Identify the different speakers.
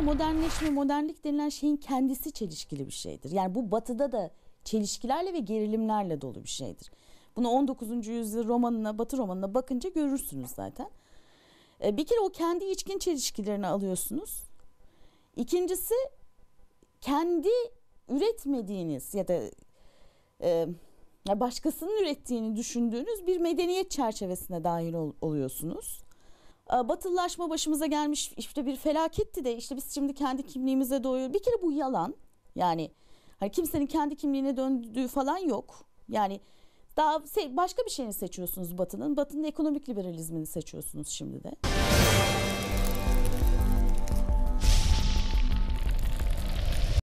Speaker 1: modernleşme, modernlik denilen şeyin kendisi çelişkili bir şeydir. Yani bu batıda da çelişkilerle ve gerilimlerle dolu bir şeydir. Bunu 19. yüzyıl romanına, batı romanına bakınca görürsünüz zaten. E, bir kere o kendi içkin çelişkilerini alıyorsunuz. İkincisi kendi üretmediğiniz ya da e, başkasının ürettiğini düşündüğünüz bir medeniyet çerçevesine dahil ol, oluyorsunuz. Ee, batılılaşma başımıza gelmiş işte bir felaketti de işte biz şimdi kendi kimliğimize doyuyoruz. Bir kere bu yalan. Yani hani kimsenin kendi kimliğine döndüğü falan yok. Yani daha başka bir şeyini seçiyorsunuz Batı'nın. Batı'nın ekonomik liberalizmini seçiyorsunuz şimdi de.